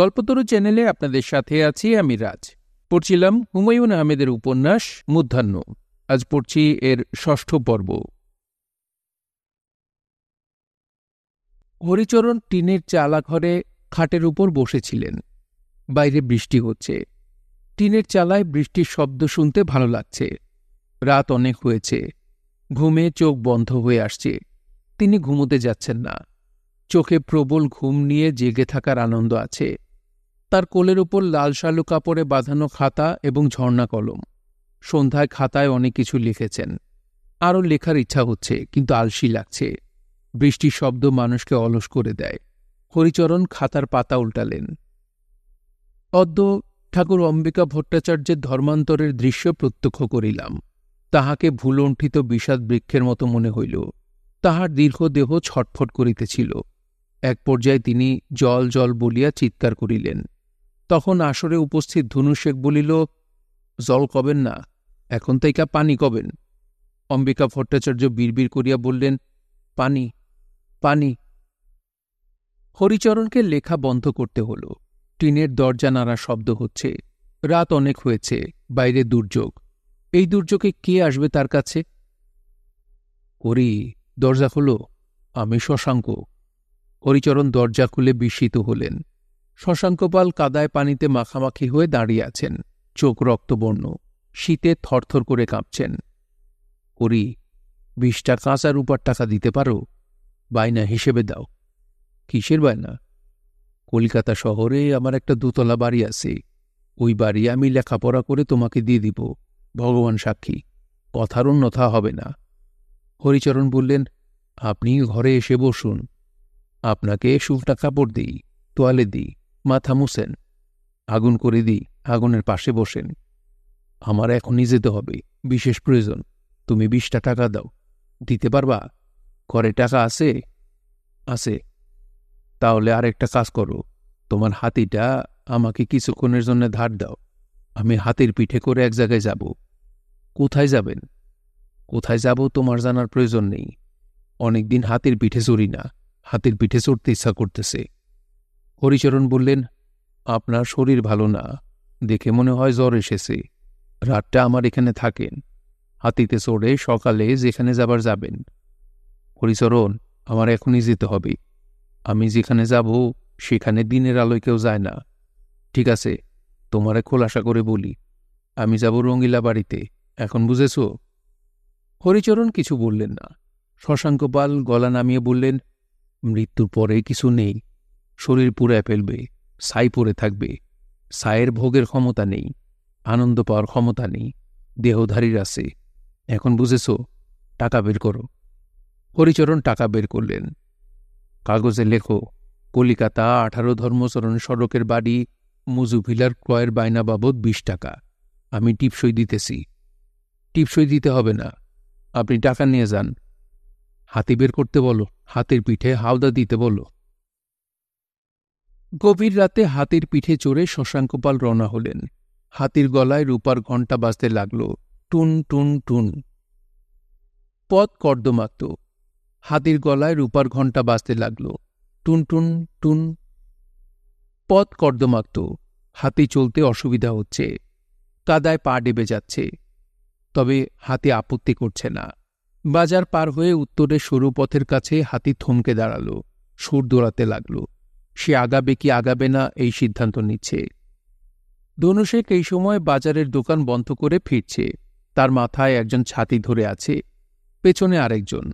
গল্পতরু চ্যানেলে আপনাদের সাথে আছি আমি রাজ পড়ছিলাম হুমায়ুন আহমেদের উপন্যাস মধ্যাহ্ন আজ পড়ছি এর ষষ্ঠ পর্ব হরিচরণ টিনের চালা ঘরে খাটের উপর বসেছিলেন বাইরে বৃষ্টি হচ্ছে টিনের চালায় বৃষ্টির শব্দ শুনতে ভালো লাগছে রাত অনেক হয়েছে ঘুমে চোখ বন্ধ হয়ে আসছে তিনি ঘুমোতে যাচ্ছেন না চোখে প্রবল ঘুম নিয়ে জেগে থাকার আনন্দ আছে তার কোলের উপর লাল শালু কাপড়ে বাঁধানো খাতা এবং ঝর্ণা কলম সন্ধ্যায় খাতায় অনেক কিছু লিখেছেন আরও লেখার ইচ্ছা হচ্ছে কিন্তু আলসি লাগছে বৃষ্টির শব্দ মানুষকে অলস করে দেয় হরিচরণ খাতার পাতা উল্টালেন অদ্য ঠাকুর অম্বিকা ভট্টাচার্যের ধর্মান্তরের দৃশ্য প্রত্যক্ষ করিলাম তাহাকে ভুলণ্ঠিত বিষাদ বৃক্ষের মতো মনে হইল তাহার দীর্ঘ দেহ ছটফট করিতেছিল এক পর্যায়ে তিনি জল জল বলিয়া চিৎকার করিলেন তখন আসরে উপস্থিত শেখ বলিল জল কবেন না এখন তাইকা পানি কবেন অম্বিকা ভট্টাচার্য বিড়বিড় করিয়া বললেন পানি পানি হরিচরণকে লেখা বন্ধ করতে হল টিনের দরজা নাড়া শব্দ হচ্ছে রাত অনেক হয়েছে বাইরে দুর্যোগ এই দুর্যোগে কে আসবে তার কাছে হরি দরজা খুলো আমি শশাঙ্ক হরিচরণ দরজা খুলে বিস্মিত হলেন শশাঙ্কপাল কাদায় পানিতে মাখামাখি হয়ে দাঁড়িয়ে আছেন চোখ রক্তবর্ণ শীতে থরথর করে কাঁপছেন করি বিশটা কাঁচার উপর টাকা দিতে পারো বায়না হিসেবে দাও কিসের বায়না কলকাতা শহরে আমার একটা দোতলা বাড়ি আছে ওই বাড়ি আমি লেখাপড়া করে তোমাকে দিয়ে দিব ভগবান সাক্ষী কথার অন্যথা হবে না হরিচরণ বললেন আপনি ঘরে এসে বসুন আপনাকে শুকনা কাপড় দিই তোয়ালে দিই মাথা মুসেন আগুন করে দিই আগুনের পাশে বসেন আমার এখনই যেতে হবে বিশেষ প্রয়োজন তুমি বিশটা টাকা দাও দিতে পারবা ঘরে টাকা আছে আছে তাহলে আরেকটা কাজ করো তোমার হাতিটা আমাকে কিছুক্ষণের জন্য ধার দাও আমি হাতির পিঠে করে এক জায়গায় যাব কোথায় যাবেন কোথায় যাব তোমার জানার প্রয়োজন নেই অনেকদিন হাতির পিঠে চড়ি না হাতির পিঠে চড়তে ইচ্ছা করতেছে হরিচরণ বললেন আপনার শরীর ভালো না দেখে মনে হয় জ্বর এসেছে রাতটা আমার এখানে থাকেন হাতিতে চড়ে সকালে যেখানে যাবার যাবেন হরিচরণ আমার এখনই যেতে হবে আমি যেখানে যাব সেখানে দিনের আলোয় কেউ যায় না ঠিক আছে তোমারে খোলাসা করে বলি আমি যাব রঙিলা বাড়িতে এখন বুঝেছ হরিচরণ কিছু বললেন না শশাঙ্কপাল গলা নামিয়ে বললেন মৃত্যুর পরে কিছু নেই শরীর পুড়ে ফেলবে সাই পরে থাকবে সায়ের ভোগের ক্ষমতা নেই আনন্দ পাওয়ার ক্ষমতা নেই দেহধারীর আছে এখন বুঝেছ টাকা বের করো হরিচরণ টাকা বের করলেন কাগজে লেখো কলিকাতা আঠারো ধর্মচরণ সড়কের বাড়ি মুজুভিলার ক্রয়ের বায়না বাবদ বিশ টাকা আমি টিপসই দিতেছি টিপসই দিতে হবে না আপনি টাকা নিয়ে যান হাতি বের করতে বলো হাতের পিঠে হাওদা দিতে বলো গভীর রাতে হাতির পিঠে চড়ে শশাঙ্কপাল রওনা হলেন হাতির গলায় রূপার ঘণ্টা বাজতে লাগল টুন টুন টুন পথ কর্দমাক্ত হাতির গলায় রূপার ঘণ্টা বাজতে লাগল টুন টুন টুন পথ কর্দমাক্ত হাতি চলতে অসুবিধা হচ্ছে কাদায় পা ডেবে যাচ্ছে তবে হাতি আপত্তি করছে না বাজার পার হয়ে উত্তরে সরু পথের কাছে হাতি থমকে দাঁড়াল সুর দৌড়াতে লাগলো সে আগাবে কি আগাবে না এই সিদ্ধান্ত নিচ্ছে ধনুষেক এই সময় বাজারের দোকান বন্ধ করে ফিরছে তার মাথায় একজন ছাতি ধরে আছে পেছনে আরেকজন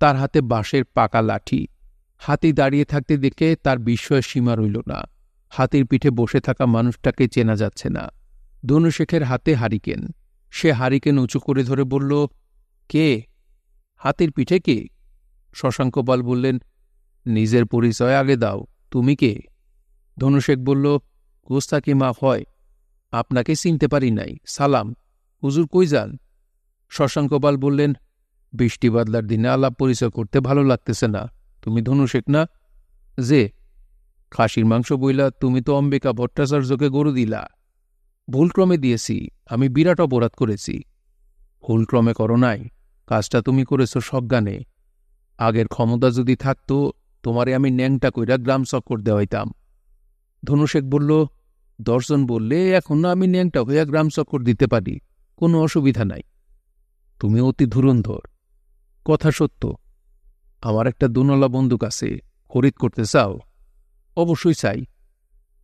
তার হাতে বাঁশের পাকা লাঠি হাতি দাঁড়িয়ে থাকতে দেখে তার বিস্ময়ের সীমা রইল না হাতির পিঠে বসে থাকা মানুষটাকে চেনা যাচ্ছে না ধনুশেখের হাতে হারিকেন সে হারিকেন উঁচু করে ধরে বলল কে হাতির পিঠে কে শশাঙ্কবাল বললেন নিজের পরিচয় আগে দাও তুমি কে ধনুষেক বলল গোস্তাকি মাফ হয় আপনাকে চিনতে পারি নাই সালাম হুজুর কই যান শশাঙ্কপাল বললেন বৃষ্টি বাদলার দিনে আলাপ পরিচয় করতে ভালো লাগতেছে না তুমি ধনুশেক না যে খাসির মাংস বইলা তুমি তো অম্বিকা ভট্টাচার্যকে গরু দিলা ভুলক্রমে দিয়েছি আমি বিরাট অপরাধ করেছি ভুলক্রমে করো নাই কাজটা তুমি করেছ সজ্ঞানে আগের ক্ষমতা যদি থাকতো তোমারে আমি ন্যাংটা কইরা গ্রাম চক্কর দেওয়াইতাম ধনুষেক বলল দশজন বললে এখন আমি ন্যাংটা হইয়া গ্রাম চক্কর দিতে পারি কোনো অসুবিধা নাই তুমি অতি ধুরন্ধর কথা সত্য আমার একটা দোনলা বন্দুক আছে খরিদ করতে চাও অবশ্যই চাই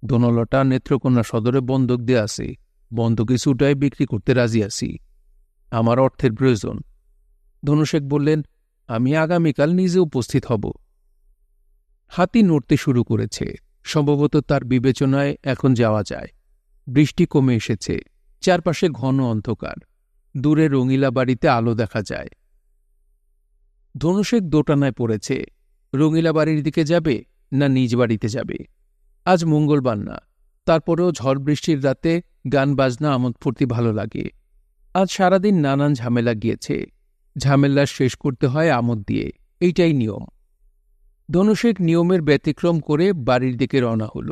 দোনলাটা নেত্রকন্যা সদরে বন্দুক দেয়া আছে বন্দুকে ছুটায় বিক্রি করতে রাজি আছি আমার অর্থের প্রয়োজন ধনুষেক বললেন আমি আগামীকাল নিজে উপস্থিত হব হাতি নড়তে শুরু করেছে সম্ভবত তার বিবেচনায় এখন যাওয়া যায় বৃষ্টি কমে এসেছে চারপাশে ঘন অন্ধকার দূরে রঙিলা বাড়িতে আলো দেখা যায় ধনুষেক দোটানায় পড়েছে রঙিলা বাড়ির দিকে যাবে না নিজ বাড়িতে যাবে আজ মঙ্গলবার না তারপরেও ঝড় বৃষ্টির রাতে গান বাজনা আমোদ ফুর্তি ভালো লাগে আজ সারাদিন নানান ঝামেলা গিয়েছে ঝামেলা শেষ করতে হয় আমোদ দিয়ে এইটাই নিয়ম ধনুষেক নিয়মের ব্যতিক্রম করে বাড়ির দিকে রওনা হল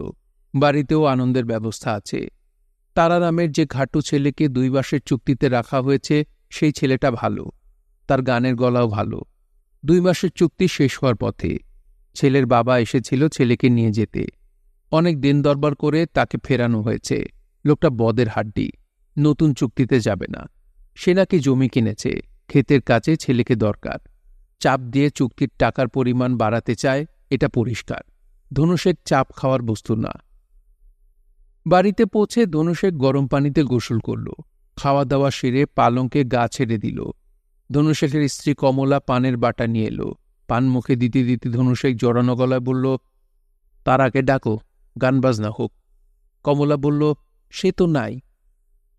বাড়িতেও আনন্দের ব্যবস্থা আছে তারা নামের যে ঘাটু ছেলেকে দুই মাসের চুক্তিতে রাখা হয়েছে সেই ছেলেটা ভালো তার গানের গলাও ভালো দুই মাসের চুক্তি শেষ হওয়ার পথে ছেলের বাবা এসেছিল ছেলেকে নিয়ে যেতে অনেক দিন দরবার করে তাকে ফেরানো হয়েছে লোকটা বদের হাড্ডি নতুন চুক্তিতে যাবে না সে নাকি জমি কিনেছে ক্ষেতের কাছে ছেলেকে দরকার চাপ দিয়ে চুক্তির টাকার পরিমাণ বাড়াতে চায় এটা পরিষ্কার ধনুষের চাপ খাওয়ার বস্তু না বাড়িতে পৌঁছে ধনুষেক গরম পানিতে গোসল করল খাওয়া দাওয়া সেরে পালংকে গা ছেড়ে দিল ধনুশেখের স্ত্রী কমলা পানের বাটা নিয়ে এলো পান মুখে দিতে দিতে ধনুশেক জড়ানো গলায় বলল তার আগে ডাকো গান বাজনা হোক কমলা বলল সে তো নাই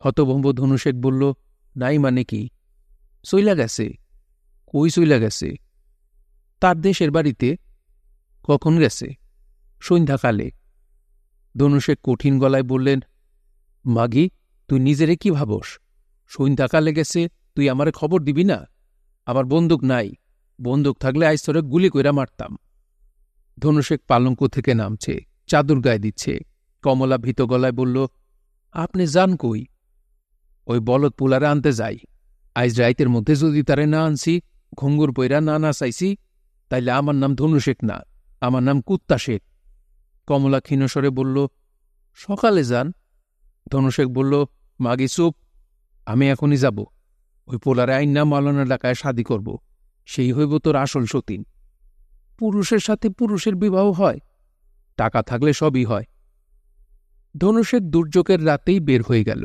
হতভম্ব ধনুশেখ বলল নাই মানে কি সইলা গেছে কই চইলা গেছে তার দেশের বাড়িতে কখন গেছে সন্ধ্যাকালে ধনুষে কঠিন গলায় বললেন মাগি তুই নিজেরে কি ভাবস সন্ধ্যাকালে গেছে তুই আমারে খবর দিবি না আমার বন্দুক নাই বন্দুক থাকলে আইস তোরে গুলি কইরা মারতাম ধনুষেক পালঙ্ক থেকে নামছে চাদুর গায়ে দিচ্ছে কমলা ভীত গলায় বলল আপনি যান কই ওই বলদ পুলারে আনতে যাই আজ রাইতের মধ্যে যদি তারে না আনছি ঘুঙ্গুর পৈরা না না চাইছি তাইলে আমার নাম ধনু শেখ না আমার নাম কুত্তা শেখ কমলা ক্ষীণস্বরে বলল সকালে যান ধনুশেখ বলল মাগি চুপ আমি এখনই যাব ওই পোলারে আইন না মালানা এলাকায় শাদি করব সেই হইব তোর আসল সতীন পুরুষের সাথে পুরুষের বিবাহ হয় টাকা থাকলে সবই হয় ধনুষের দুর্যোগের রাতেই বের হয়ে গেল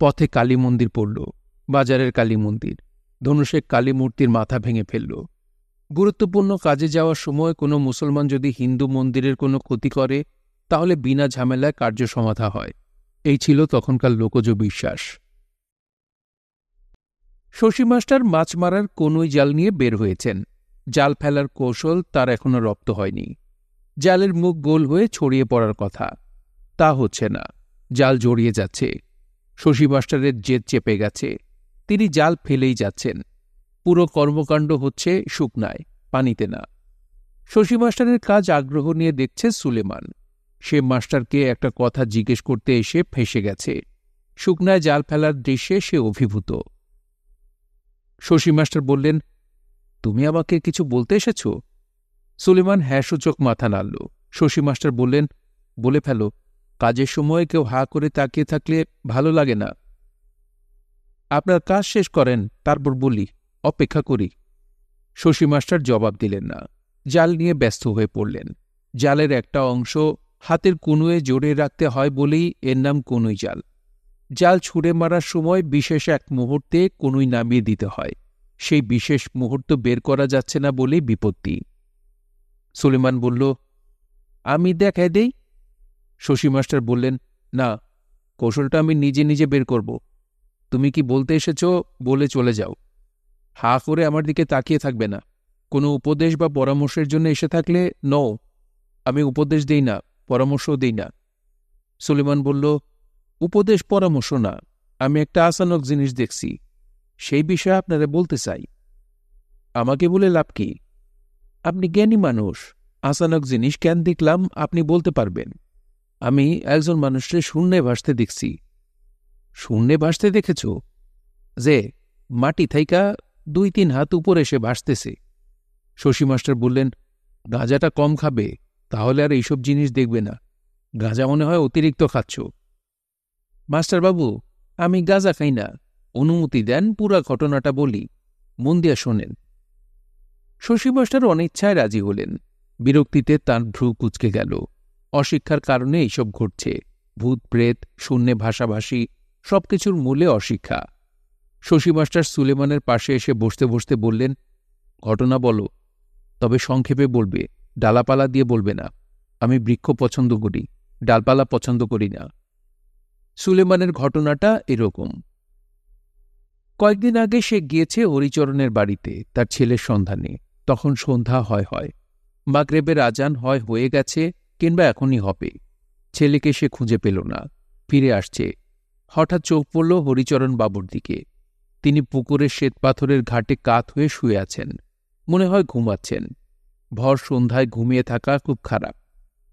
পথে কালী মন্দির পড়ল বাজারের কালী মন্দির ধনুষে কালী মূর্তির মাথা ভেঙে ফেলল গুরুত্বপূর্ণ কাজে যাওয়ার সময় কোনো মুসলমান যদি হিন্দু মন্দিরের কোনো ক্ষতি করে তাহলে বিনা ঝামেলায় কার্য সমাধা হয় এই ছিল তখনকার লোকজ বিশ্বাস শশী মাস্টার মাছ মারার কোনোই জাল নিয়ে বের হয়েছেন জাল ফেলার কৌশল তার এখনও রপ্ত হয়নি জালের মুখ গোল হয়ে ছড়িয়ে পড়ার কথা তা হচ্ছে না জাল জড়িয়ে যাচ্ছে শশী মাস্টারের জেদ চেপে গেছে তিনি জাল ফেলেই যাচ্ছেন পুরো কর্মকাণ্ড হচ্ছে শুকনায় পানিতে না শশী মাস্টারের কাজ আগ্রহ নিয়ে দেখছে সুলেমান সে মাস্টারকে একটা কথা জিজ্ঞেস করতে এসে ফেঁসে গেছে শুকনায় জাল ফেলার দৃশ্যে সে অভিভূত শশী মাস্টার বললেন তুমি আমাকে কিছু বলতে এসেছ সুলেমান হ্যাঁসূচক মাথা নাড়ল শশী মাস্টার বললেন বলে ফেল কাজের সময় কেউ হা করে তাকিয়ে থাকলে ভালো লাগে না আপনার কাজ শেষ করেন তারপর বলি অপেক্ষা করি শশী মাস্টার জবাব দিলেন না জাল নিয়ে ব্যস্ত হয়ে পড়লেন জালের একটা অংশ হাতের কুনুয়ে জড়িয়ে রাখতে হয় বলেই এর নাম কনুই জাল জাল ছুঁড়ে মারার সময় বিশেষ এক মুহূর্তে কনুই নামিয়ে দিতে হয় সেই বিশেষ মুহূর্ত বের করা যাচ্ছে না বলেই বিপত্তি সুলেমান বলল আমি দেখাই দেই শশী মাস্টার বললেন না কৌশলটা আমি নিজে নিজে বের করব তুমি কি বলতে এসেছ বলে চলে যাও হা করে আমার দিকে তাকিয়ে থাকবে না কোনো উপদেশ বা পরামর্শের জন্য এসে থাকলে ন আমি উপদেশ দেই না পরামর্শও দেই না সুলেমান বলল উপদেশ পরামর্শ না আমি একটা আসানক জিনিস দেখছি সেই বিষয়ে আপনারা বলতে চাই আমাকে বলে লাভ কি আপনি জ্ঞানী মানুষ আসানক জিনিস কেন দেখলাম আপনি বলতে পারবেন আমি একজন মানুষকে শূন্যে ভাসতে দেখছি শূন্যে ভাসতে দেখেছ যে মাটি থাইকা দুই তিন হাত উপরে এসে ভাসতেছে শশী মাস্টার বললেন গাঁজাটা কম খাবে তাহলে আর এইসব জিনিস দেখবে না গাঁজা মনে হয় অতিরিক্ত খাচ্ছ মাস্টারবাবু আমি গাঁজা খাই না অনুমতি দেন পুরা ঘটনাটা বলি মন দিয়া শোনেন শশী মাস্টার অনিচ্ছায় রাজি হলেন বিরক্তিতে তার ভ্রু কুচকে গেল অশিক্ষার কারণে এইসব ঘটছে ভূত প্রেত শূন্যে ভাষাভাষী সবকিছুর মূলে অশিক্ষা শশী মাস্টার সুলেমানের পাশে এসে বসতে বসতে বললেন ঘটনা বলো তবে সংক্ষেপে বলবে ডালাপালা দিয়ে বলবে না আমি বৃক্ষ পছন্দ করি ডালপালা পছন্দ করি না সুলেমানের ঘটনাটা এরকম কয়েকদিন আগে সে গিয়েছে হরিচরণের বাড়িতে তার ছেলের সন্ধানে তখন সন্ধ্যা হয় হয় মাগরেবের আজান হয় হয়ে গেছে কিংবা এখনই হবে ছেলেকে সে খুঁজে পেল না ফিরে আসছে হঠাৎ চোখ পড়ল হরিচরণ বাবুর দিকে তিনি পুকুরের শ্বেতপাথরের ঘাটে কাত হয়ে শুয়ে আছেন মনে হয় ঘুমাচ্ছেন ভর সন্ধ্যায় ঘুমিয়ে থাকা খুব খারাপ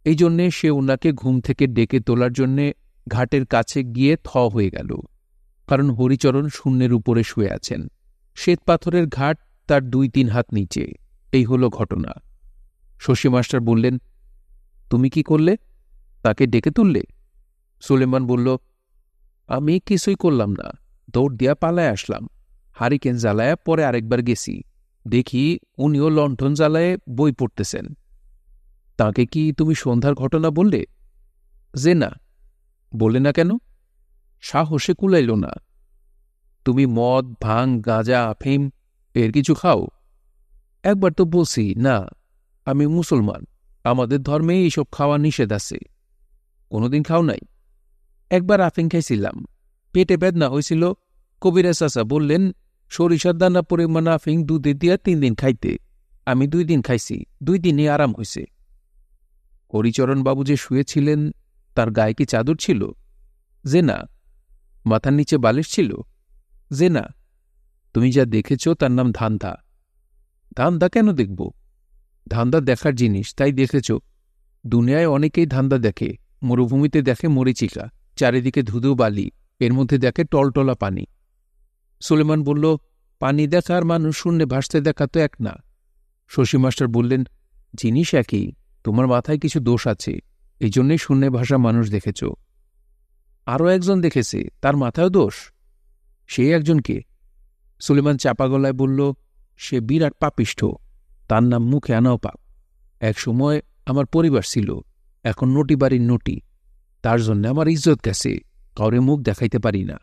এই জন্যে সে ওনাকে ঘুম থেকে ডেকে তোলার জন্যে ঘাটের কাছে গিয়ে থ হয়ে গেল কারণ হরিচরণ শূন্যের উপরে শুয়ে আছেন শ্বেতপাথরের ঘাট তার দুই তিন হাত নিচে এই হল ঘটনা শশী মাস্টার বললেন তুমি কি করলে তাকে ডেকে তুললে সুলেমান বলল আমি কিছুই করলাম না দৌড় দিয়া পালায় আসলাম হারিকেন জ্বালায় পরে আরেকবার গেছি দেখি উনিও লণ্ঠন জ্বালায় বই পড়তেছেন তাকে কি তুমি সন্ধ্যার ঘটনা বললে যে না বলে না কেন সাহসে কুলাইল না তুমি মদ ভাং গাঁজা আফিম এর কিছু খাও একবার তো বলছি না আমি মুসলমান আমাদের ধর্মে এইসব খাওয়া নিষেধ আছে কোনোদিন খাও নাই একবার আফিং খাইছিলাম পেটে বেদনা হয়েছিল কবিরা চাষা বললেন সরিষার দানা পরিমাণ আফিং দুধে দিয়া তিন দিন খাইতে আমি দুই দিন খাইছি দুই দিনে আরাম হয়েছে হরিচরণবাবু যে শুয়েছিলেন তার গায়ে কি চাদর ছিল যে না মাথার নিচে বালিশ ছিল যে না তুমি যা দেখেছ তার নাম ধান্দা ধান্দা কেন দেখব ধান্দা দেখার জিনিস তাই দেখেছ দুনিয়ায় অনেকেই ধান্দা দেখে মরুভূমিতে দেখে মরিচিকা চারিদিকে ধুধু বালি এর মধ্যে দেখে টলটলা পানি সুলেমান বলল পানি দেখা আর মানুষ শূন্যে ভাসতে দেখা তো এক না শশী মাস্টার বললেন জিনিস একই তোমার মাথায় কিছু দোষ আছে এই জন্যই শূন্যে ভাষা মানুষ দেখেছ আরও একজন দেখেছে তার মাথায় দোষ সে একজনকে সুলেমান চাপা গলায় বলল সে বিরাট পাপিষ্ঠ তার নাম মুখে আনাও পাপ এক সময় আমার পরিবার ছিল এখন নটি বাড়ির নটি তার জন্য আমার ইজ্জত গেছে কাউরে মুখ দেখাইতে পারি না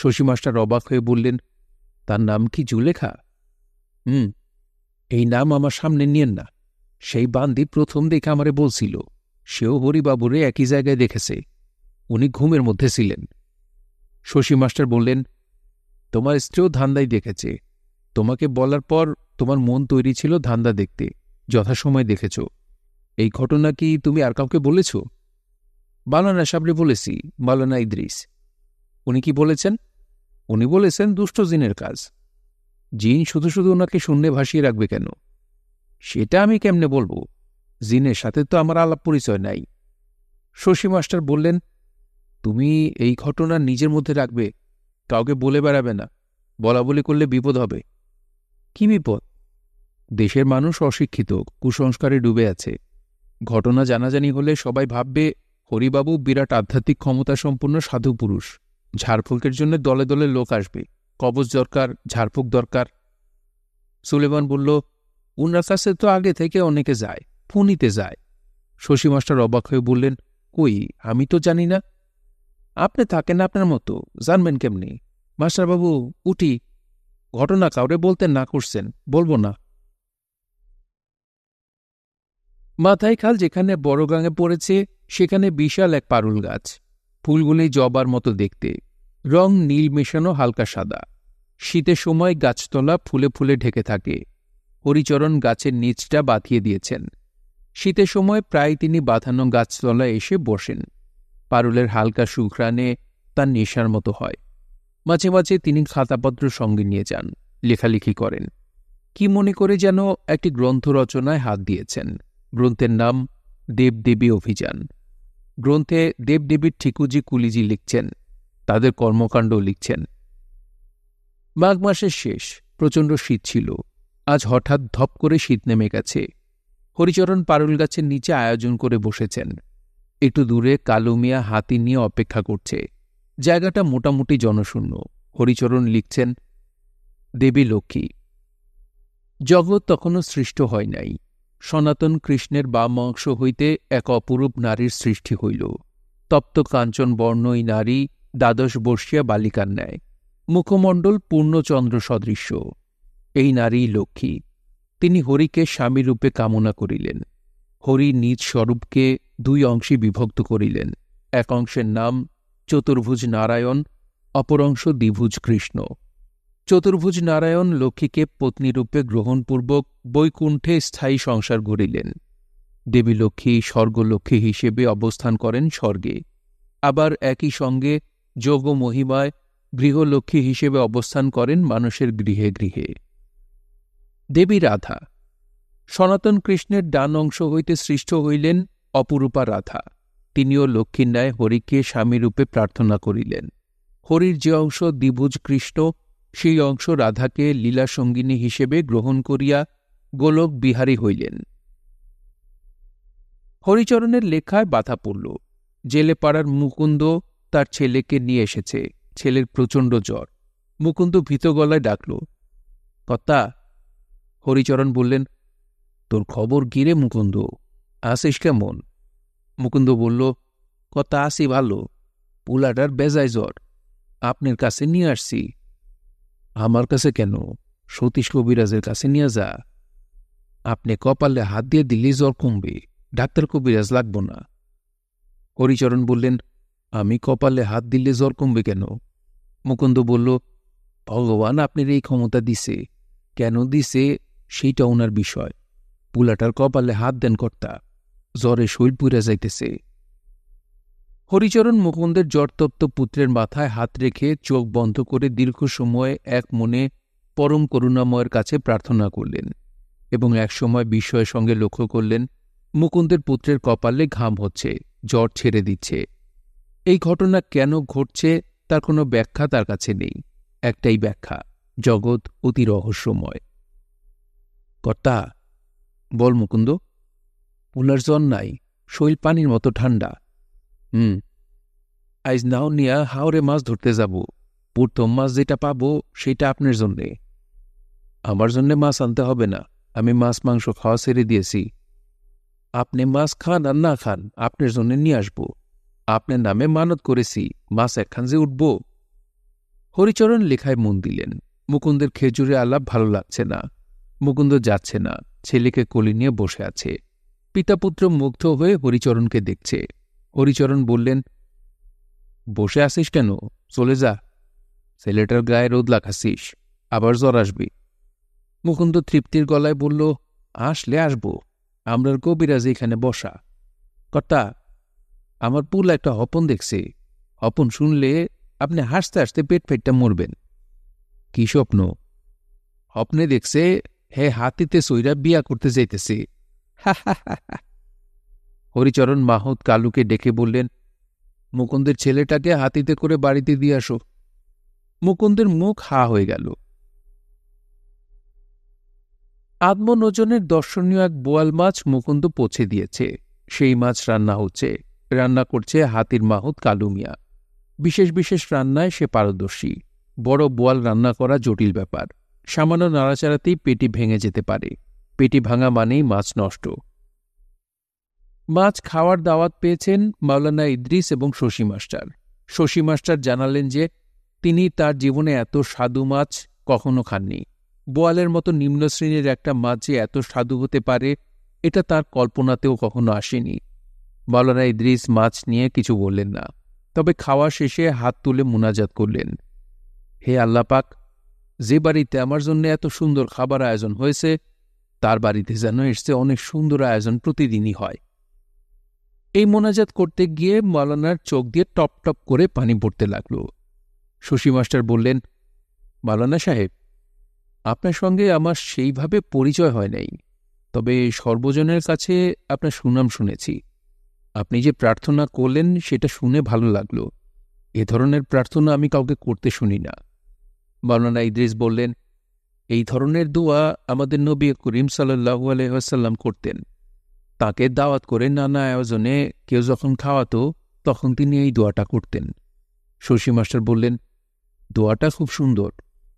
শশী মাস্টার অবাক হয়ে বললেন তার নাম কি জুলেখা হুম এই নাম আমার সামনে নিয়েন না সেই বান্দি প্রথম দেখে আমারে বলছিল সেও হরিবাবুরে একই জায়গায় দেখেছে উনি ঘুমের মধ্যে ছিলেন শশী মাস্টার বললেন তোমার স্ত্রীও ধান্দাই দেখেছে তোমাকে বলার পর তোমার মন তৈরি ছিল ধান্দা দেখতে যথাসময় দেখেছ এই ঘটনা কি তুমি আর কাউকে বলেছো মালানা সাবরি বলেছি মালানা ইদ্রিস উনি কি বলেছেন উনি বলেছেন দুষ্ট জিনের কাজ জিন শুধু শুধু ওনাকে শূন্যে ভাসিয়ে রাখবে কেন সেটা আমি কেমনে বলবো জিনের সাথে তো আমার আলাপ পরিচয় নাই শশী মাস্টার বললেন তুমি এই ঘটনা নিজের মধ্যে রাখবে কাউকে বলে বেড়াবে না বলা বলি করলে বিপদ হবে কি বিপদ দেশের মানুষ অশিক্ষিত কুসংস্কারে ডুবে আছে ঘটনা জানাজানি হলে সবাই ভাববে হরিবাবু বিরাট আধ্যাত্মিক ক্ষমতা সম্পন্ন সাধু পুরুষ ঝাড়ফুঁকের জন্য দলে দলে লোক আসবে কবচ দরকার ঝাড়ফুঁক দরকার সুলেমান বলল উনার কাছে তো আগে থেকে অনেকে যায় ফুনিতে যায় শশী মাস্টার অবাক হয়ে বললেন কই আমি তো জানি না আপনি থাকেন আপনার মতো জানবেন কেমনি মাস্টারবাবু উঠি ঘটনা কাউরে বলতে না করছেন বলবো না খাল যেখানে বড় গাঙে পড়েছে সেখানে বিশাল এক পারুল গাছ ফুলগুলি জবার মতো দেখতে রং নীল মেশানো হালকা সাদা শীতের সময় গাছতলা ফুলে ফুলে ঢেকে থাকে হরিচরণ গাছের নিচটা বাঁধিয়ে দিয়েছেন শীতের সময় প্রায় তিনি বাঁধানো গাছতলায় এসে বসেন পারুলের হালকা সুঘ্রাণে তার নেশার মতো হয় মাঝে মাঝে তিনি খাতাপত্র সঙ্গে নিয়ে যান লেখালেখি করেন কি মনে করে যেন একটি গ্রন্থ রচনায় হাত দিয়েছেন গ্রন্থের নাম দেবদেবী অভিযান গ্রন্থে দেবদেবীর ঠিকুজি কুলিজি লিখছেন তাদের কর্মকাণ্ড লিখছেন মাঘ মাসের শেষ প্রচণ্ড শীত ছিল আজ হঠাৎ ধপ করে শীত নেমে গেছে হরিচরণ পারুল গাছের নিচে আয়োজন করে বসেছেন একটু দূরে কালুমিয়া হাতি নিয়ে অপেক্ষা করছে জায়গাটা মোটামুটি জনশূন্য হরিচরণ লিখছেন দেবী লক্ষ্মী জগৎ তখনও সৃষ্ট হয় নাই সনাতন কৃষ্ণের বাম অংশ হইতে এক অপরূপ নারীর সৃষ্টি হইল তপ্ত কাঞ্চন বর্ণ এই নারী দ্বাদশ বর্ষিয়া বালিকার ন্যায় মুখমণ্ডল পূর্ণচন্দ্র সদৃশ্য এই নারী লক্ষ্মী তিনি হরিকে স্বামীরূপে কামনা করিলেন হরি নিজ স্বরূপকে দুই অংশে বিভক্ত করিলেন এক অংশের নাম চতুর্ভুজ নারায়ণ অপর অংশ দ্বিভুজ কৃষ্ণ চতুর্ভুজ নারায়ণ লক্ষ্মীকে পত্নীরূপে গ্রহণপূর্বক বৈকুণ্ঠে স্থায়ী সংসার গড়িলেন দেবী লক্ষ্মী স্বর্গলক্ষ্মী হিসেবে অবস্থান করেন স্বর্গে আবার একই সঙ্গে যোগ মহিমায় গৃহলক্ষ্মী হিসেবে অবস্থান করেন মানুষের গৃহে গৃহে দেবী রাধা সনাতন কৃষ্ণের ডান অংশ হইতে সৃষ্ট হইলেন অপরূপা রাধা তিনিও লক্ষ্মীর ন্যায় হরিকে স্বামীরূপে প্রার্থনা করিলেন হরির যে অংশ দ্বিভুজ কৃষ্ণ সেই অংশ রাধাকে লীলা সঙ্গিনী হিসেবে গ্রহণ করিয়া গোলক বিহারী হইলেন হরিচরণের লেখায় বাধা পড়ল জেলে পাড়ার মুকুন্দ তার ছেলেকে নিয়ে এসেছে ছেলের প্রচণ্ড জ্বর মুকুন্দ ভীত গলায় ডাকল কত্তা হরিচরণ বললেন তোর খবর গিরে মুকুন্দ আসিস কেমন মুকুন্দ বলল কর্তা আসি ভালো পুলাটার বেজায় জ্বর আপনার কাছে নিয়ে আসছি আমার কাছে কেন সতীশ কবিরাজের কাছে নিয়ে যা আপনি কপালে হাত দিয়ে দিলে জ্বর কমবে ডাক্তার কবিরাজ লাগব না হরিচরণ বললেন আমি কপালে হাত দিলে জ্বর কমবে কেন মুকুন্দ বলল ভগবান আপনার এই ক্ষমতা দিছে কেন দিছে সেইটা ওনার বিষয় পুলাটার কপালে হাত দেন কর্তা জ্বরে শৈল পুরা যাইতেছে হরিচরণ মুকুন্দের জ্বরতপ্ত পুত্রের মাথায় হাত রেখে চোখ বন্ধ করে দীর্ঘ সময় এক মনে পরম করুণাময়ের কাছে প্রার্থনা করলেন এবং একসময় বিস্ময়ের সঙ্গে লক্ষ্য করলেন মুকুন্দের পুত্রের কপালে ঘাম হচ্ছে জ্বর ছেড়ে দিচ্ছে এই ঘটনা কেন ঘটছে তার কোনো ব্যাখ্যা তার কাছে নেই একটাই ব্যাখ্যা জগৎ অতি রহস্যময় কর্তা বল মুকুন্দ উলার জ্বর নাই শৈল পানির মতো ঠান্ডা হুম আইজ নাও নিয়া হাওরে মাছ ধরতে যাব প্রথম মাছ যেটা পাবো সেটা আপনার জন্যে আমার জন্যে মাছ আনতে হবে না আমি মাছ মাংস খাওয়া ছেড়ে দিয়েছি আপনি মাছ খান আর না খান আপনার জন্য নিয়ে আসব আপনার নামে মানত করেছি মাছ একখান যে উঠব হরিচরণ লেখায় মন দিলেন মুকুন্দের খেজুরে আলাপ ভালো লাগছে না মুকুন্দ যাচ্ছে না ছেলেকে কোলে নিয়ে বসে আছে পিতাপুত্র মুগ্ধ হয়ে হরিচরণকে দেখছে হরিচরণ বললেন বসে আসিস কেন চলে যা ছেলেটার গায়ে রোদ লাগাচ্ছিস আবার জ্বর আসবি মুকুন্দ তৃপ্তির গলায় বলল আসলে আসব আমরার কবিরাজ এখানে বসা কর্তা আমার পুল একটা হপন দেখছে হপন শুনলে আপনি হাসতে হাসতে পেট ফেটটা মরবেন কি স্বপ্ন স্বপ্নে দেখছে হে হাতিতে সইরা বিয়া করতে যাইতেছে হা হা হা হরিচরণ মাহত কালুকে ডেকে বললেন মুকুন্দের ছেলেটাকে হাতিতে করে বাড়িতে দিয়ে আসো মুকুন্দের মুখ হা হয়ে গেল আত্মনোজনের দর্শনীয় এক বোয়াল মাছ মুকুন্দ পৌঁছে দিয়েছে সেই মাছ রান্না হচ্ছে রান্না করছে হাতির মাহুত কালু মিয়া বিশেষ বিশেষ রান্নায় সে পারদর্শী বড় বোয়াল রান্না করা জটিল ব্যাপার সামান্য নাড়াচাড়াতেই পেটি ভেঙে যেতে পারে পেটি ভাঙা মানেই মাছ নষ্ট মাছ খাওয়ার দাওয়াত পেয়েছেন মাওলানা ইদ্রিস এবং শশী মাস্টার শশী মাস্টার জানালেন যে তিনি তার জীবনে এত স্বাদু মাছ কখনো খাননি বোয়ালের মতো নিম্ন শ্রেণীর একটা মাছ যে এত স্বাদু হতে পারে এটা তার কল্পনাতেও কখনো আসেনি মাওলানা ইদ্রিস মাছ নিয়ে কিছু বললেন না তবে খাওয়া শেষে হাত তুলে মোনাজাত করলেন হে আল্লাপাক যে বাড়িতে আমার জন্য এত সুন্দর খাবার আয়োজন হয়েছে তার বাড়িতে যেন এসছে অনেক সুন্দর আয়োজন প্রতিদিনই হয় এই মোনাজাত করতে গিয়ে মালানার চোখ দিয়ে টপ টপ করে পানি পড়তে লাগল শশী মাস্টার বললেন মালানা সাহেব আপনার সঙ্গে আমার সেইভাবে পরিচয় হয় নাই তবে সর্বজনের কাছে আপনার সুনাম শুনেছি আপনি যে প্রার্থনা করলেন সেটা শুনে ভালো লাগল এ ধরনের প্রার্থনা আমি কাউকে করতে শুনি না মালানা ইদ্রিস বললেন এই ধরনের দোয়া আমাদের নবী করিম সাল্লাহ আলহ্লাম করতেন তাকে দাওয়াত করে নানা আয়োজনে কেউ যখন খাওয়াতো তখন তিনি এই দোয়াটা করতেন শশী মাস্টার বললেন দোয়াটা খুব সুন্দর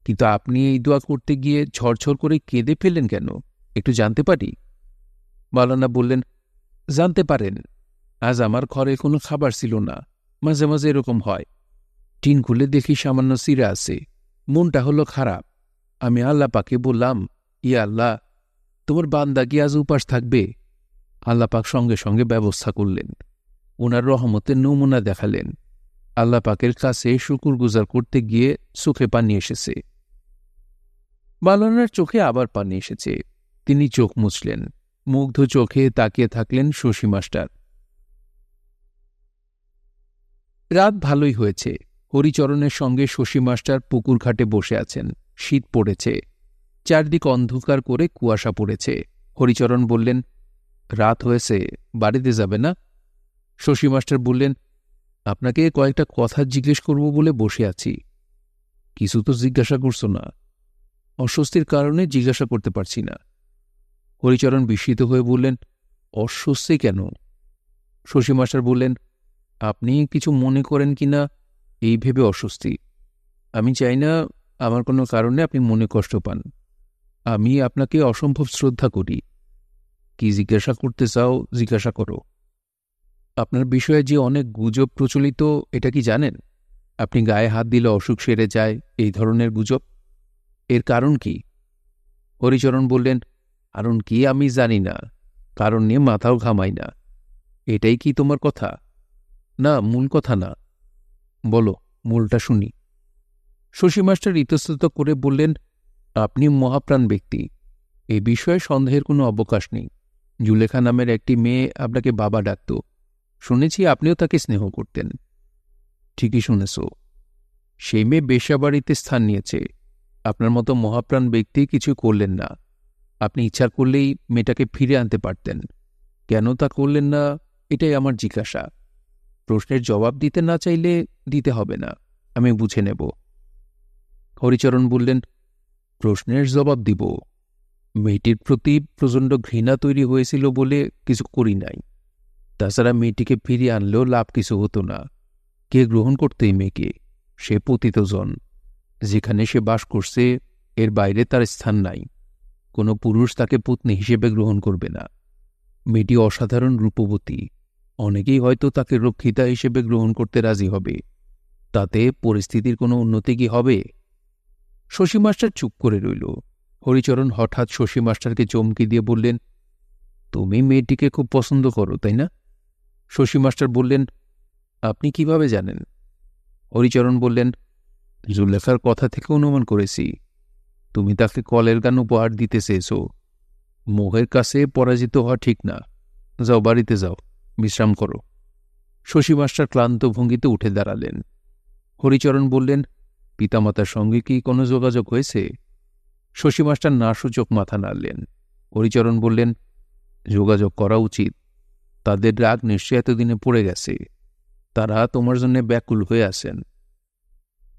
কিন্তু আপনি এই দোয়া করতে গিয়ে ঝরঝর করে কেঁদে ফেললেন কেন একটু জানতে পারি মালানা বললেন জানতে পারেন আজ আমার ঘরে কোনো খাবার ছিল না মাঝে মাঝে এরকম হয় টিন খুলে দেখি সামান্য সিরা আছে মনটা হলো খারাপ আমি আল্লাপাকে বললাম ইয়া আল্লাহ তোমার বান্দা কি আজ উপাস থাকবে আল্লাপাক সঙ্গে সঙ্গে ব্যবস্থা করলেন ওনার রহমতের নমুনা দেখালেন আল্লাপাকের কাছে শুকুর গুজার করতে গিয়ে চোখে পানি এসেছে বালনার চোখে আবার পানি এসেছে তিনি চোখ মুছলেন মুগ্ধ চোখে তাকিয়ে থাকলেন শশী মাস্টার রাত ভালোই হয়েছে হরিচরণের সঙ্গে শশী মাস্টার পুকুর ঘাটে বসে আছেন শীত পড়েছে চারদিক অন্ধকার করে কুয়াশা পড়েছে হরিচরণ বললেন রাত হয়েছে বাড়িতে যাবে না শশী মাস্টার বললেন আপনাকে কয়েকটা কথা জিজ্ঞেস করব বলে বসে আছি কিছু তো জিজ্ঞাসা করছো না অস্বস্তির কারণে জিজ্ঞাসা করতে পারছি না হরিচরণ বিস্মিত হয়ে বললেন অস্বস্তি কেন শশী মাস্টার বললেন আপনি কিছু মনে করেন কি না এই ভেবে অস্বস্তি আমি চাই না আমার কোনো কারণে আপনি মনে কষ্ট পান আমি আপনাকে অসম্ভব শ্রদ্ধা করি কি জিজ্ঞাসা করতে চাও জিজ্ঞাসা করো আপনার বিষয়ে যে অনেক গুজব প্রচলিত এটা কি জানেন আপনি গায়ে হাত দিলে অসুখ সেরে যায় এই ধরনের গুজব এর কারণ কি হরিচরণ বললেন কারণ কি আমি জানি না কারণ নিয়ে মাথাও ঘামাই না এটাই কি তোমার কথা না মূল কথা না বলো মূলটা শুনি শশী মাস্টার ইতস্তত করে বললেন আপনি মহাপ্রাণ ব্যক্তি এ বিষয়ে সন্দেহের কোনো অবকাশ নেই জুলেখা নামের একটি মেয়ে আপনাকে বাবা ডাকত শুনেছি আপনিও তাকে স্নেহ করতেন ঠিকই শুনেছ সেই মেয়ে বেশাবাড়িতে স্থান নিয়েছে আপনার মতো মহাপ্রাণ ব্যক্তি কিছু করলেন না আপনি ইচ্ছা করলেই মেয়েটাকে ফিরে আনতে পারতেন কেন তা করলেন না এটাই আমার জিজ্ঞাসা প্রশ্নের জবাব দিতে না চাইলে দিতে হবে না আমি বুঝে নেব হরিচরণ বললেন প্রশ্নের জবাব দিব মেয়েটির প্রতি প্রচণ্ড ঘৃণা তৈরি হয়েছিল বলে কিছু করি নাই তাছাড়া মেয়েটিকে ফিরিয়ে আনলেও লাভ কিছু হতো না কে গ্রহণ করতে মেয়েকে সে পতিতজন যেখানে সে বাস করছে এর বাইরে তার স্থান নাই কোনো পুরুষ তাকে পত্নী হিসেবে গ্রহণ করবে না মেয়েটি অসাধারণ রূপবতী অনেকেই হয়তো তাকে রক্ষিতা হিসেবে গ্রহণ করতে রাজি হবে তাতে পরিস্থিতির কোনো উন্নতি কি হবে শশী মাস্টার চুপ করে রইল হরিচরণ হঠাৎ শশী মাস্টারকে চমকে দিয়ে বললেন তুমি মেয়েটিকে খুব পছন্দ করো তাই না শশী মাস্টার বললেন আপনি কিভাবে জানেন হরিচরণ বললেন জুলেখার কথা থেকে অনুমান করেছি তুমি তাকে কলের গান উপহার দিতে চেয়েছ মোহের কাছে পরাজিত হওয়া ঠিক না যাও বাড়িতে যাও বিশ্রাম করো শশী মাস্টার ক্লান্ত ভঙ্গিতে উঠে দাঁড়ালেন হরিচরণ বললেন পিতামাতার সঙ্গে কি কোনো যোগাযোগ হয়েছে শশী মাস্টার নাসূচক মাথা নাড়লেন হরিচরণ বললেন যোগাযোগ করা উচিত তাদের রাগ নিশ্চয় এতদিনে পড়ে গেছে তারা তোমার জন্য ব্যাকুল হয়ে আছেন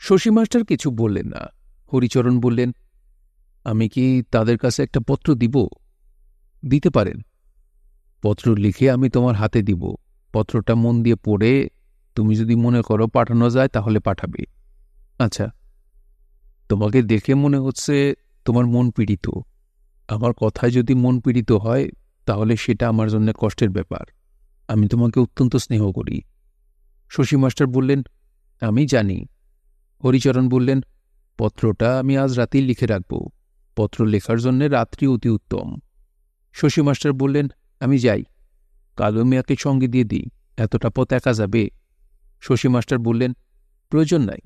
শশী মাস্টার কিছু বললেন না হরিচরণ বললেন আমি কি তাদের কাছে একটা পত্র দিব দিতে পারেন পত্র লিখে আমি তোমার হাতে দিব পত্রটা মন দিয়ে পড়ে তুমি যদি মনে করো পাঠানো যায় তাহলে পাঠাবে আচ্ছা তোমাকে দেখে মনে হচ্ছে তোমার মন পীড়িত আমার কথায় যদি মন পীড়িত হয় তাহলে সেটা আমার জন্য কষ্টের ব্যাপার আমি তোমাকে অত্যন্ত স্নেহ করি শশী মাস্টার বললেন আমি জানি হরিচরণ বললেন পত্রটা আমি আজ রাতেই লিখে রাখব পত্র লেখার জন্য রাত্রি অতি উত্তম শশী মাস্টার বললেন আমি যাই কালো মিয়াকে সঙ্গে দিয়ে দিই এতটা পথ একা যাবে শশী মাস্টার বললেন প্রয়োজন নাই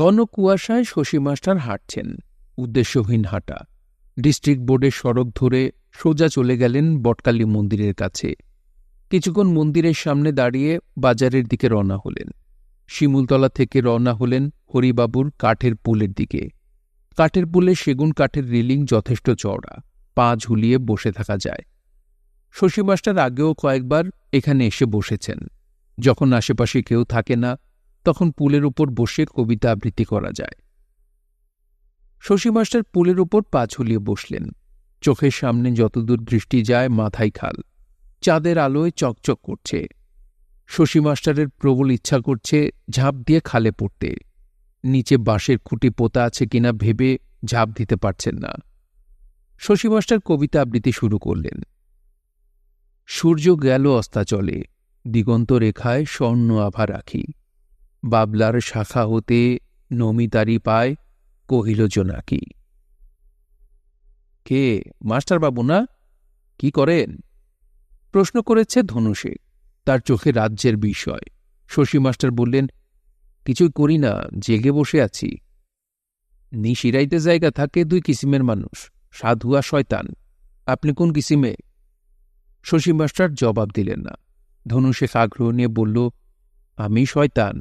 ঘন কুয়াশায় শশী মাস্টার হাঁটছেন উদ্দেশ্যহীন হাঁটা ডিস্ট্রিক্ট বোর্ডের সড়ক ধরে সোজা চলে গেলেন বটকালী মন্দিরের কাছে কিছুক্ষণ মন্দিরের সামনে দাঁড়িয়ে বাজারের দিকে রওনা হলেন শিমুলতলা থেকে রওনা হলেন হরিবাবুর কাঠের পুলের দিকে কাঠের পুলে সেগুন কাঠের রিলিং যথেষ্ট চওড়া পা ঝুলিয়ে বসে থাকা যায় শশী মাস্টার আগেও কয়েকবার এখানে এসে বসেছেন যখন আশেপাশে কেউ থাকে না তখন পুলের উপর বসে কবিতা আবৃত্তি করা যায় শশী মাস্টার পুলের উপর পা ঝুলিয়ে বসলেন চোখের সামনে যতদূর দৃষ্টি যায় মাথায় খাল চাঁদের আলোয় চকচক করছে শশী মাস্টারের প্রবল ইচ্ছা করছে ঝাঁপ দিয়ে খালে পড়তে নিচে বাঁশের খুঁটি পোতা আছে কিনা ভেবে ঝাঁপ দিতে পারছেন না শশী মাস্টার কবিতা আবৃত্তি শুরু করলেন সূর্য গেল অস্তাচলে দিগন্ত রেখায় স্বর্ণ আভা রাখি বাবলার শাখা হতে নমিতারি পায় কহিল জোনাকি কে মাস্টারবাবু না কি করেন প্রশ্ন করেছে ধনুষে তার চোখে রাজ্যের বিষয় শশী মাস্টার বললেন কিছুই করি না জেগে বসে আছি নিশিরাইতে জায়গা থাকে দুই কিসিমের মানুষ সাধু আর শয়তান আপনি কোন কিসিমে শশী মাস্টার জবাব দিলেন না ধনু আগ্রহ নিয়ে বলল আমি শয়তান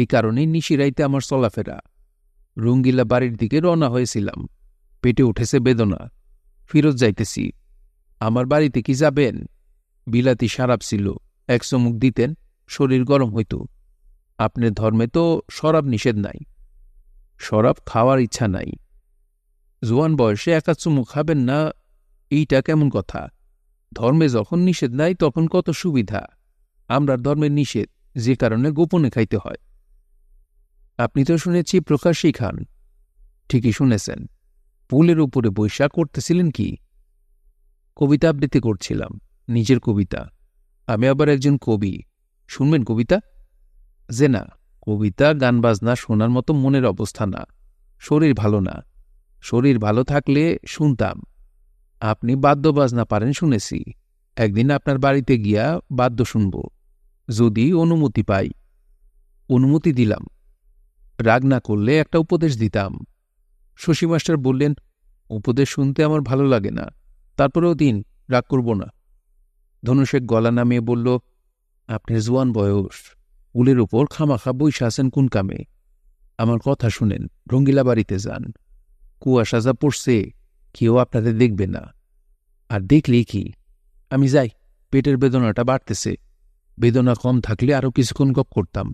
এই কারণে নিশিরাইতে আমার চলাফেরা রঙ্গিলা বাড়ির দিকে রওনা হয়েছিলাম পেটে উঠেছে বেদনা ফিরত যাইতেছি আমার বাড়িতে কি যাবেন বিলাতি সারাপ ছিল এক চমুক দিতেন শরীর গরম হইত আপনার ধর্মে তো শরাব নিষেধ নাই শরাব খাওয়ার ইচ্ছা নাই জোয়ান বয়সে একা চুমুক খাবেন না এইটা কেমন কথা ধর্মে যখন নিষেধ নাই তখন কত সুবিধা আমরা ধর্মের নিষেধ যে কারণে গোপনে খাইতে হয় আপনি তো শুনেছি প্রকাশই খান ঠিকই শুনেছেন পুলের উপরে বৈশাখ করতেছিলেন কি কবিতা আবৃত্তি করছিলাম নিজের কবিতা আমি আবার একজন কবি শুনবেন কবিতা যে না কবিতা গান বাজনা শোনার মতো মনের অবস্থা না শরীর ভালো না শরীর ভালো থাকলে শুনতাম আপনি বাদ্য বাজনা পারেন শুনেছি একদিন আপনার বাড়িতে গিয়া বাদ্য শুনব যদি অনুমতি পাই অনুমতি দিলাম রাগ না করলে একটা উপদেশ দিতাম শশী মাস্টার বললেন উপদেশ শুনতে আমার ভালো লাগে না তারপরেও দিন রাগ করব না ধনুষেক গলা নামিয়ে বলল আপনি জোয়ান বয়স উলের ওপর খামাখা বৈশা আছেন কোন কামে আমার কথা শুনেন রঙ্গিলা বাড়িতে যান কুয়াশা যা পড়ছে কেউ আপনাদের দেখবে না আর দেখলেই কি আমি যাই পেটের বেদনাটা বাড়তেছে বেদনা কম থাকলে আরও কিছুক্ষণ গপ করতাম